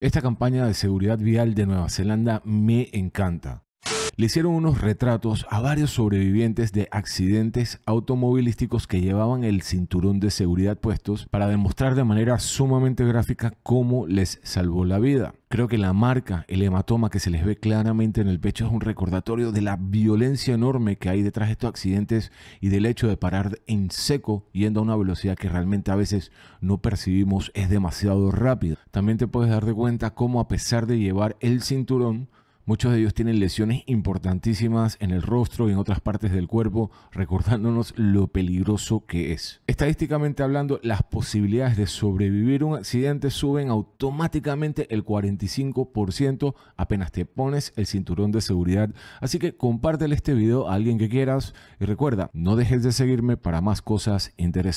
Esta campaña de seguridad vial de Nueva Zelanda me encanta le hicieron unos retratos a varios sobrevivientes de accidentes automovilísticos que llevaban el cinturón de seguridad puestos para demostrar de manera sumamente gráfica cómo les salvó la vida. Creo que la marca, el hematoma que se les ve claramente en el pecho es un recordatorio de la violencia enorme que hay detrás de estos accidentes y del hecho de parar en seco yendo a una velocidad que realmente a veces no percibimos es demasiado rápida. También te puedes dar de cuenta cómo a pesar de llevar el cinturón, Muchos de ellos tienen lesiones importantísimas en el rostro y en otras partes del cuerpo, recordándonos lo peligroso que es. Estadísticamente hablando, las posibilidades de sobrevivir un accidente suben automáticamente el 45% apenas te pones el cinturón de seguridad. Así que compártele este video a alguien que quieras y recuerda, no dejes de seguirme para más cosas interesantes.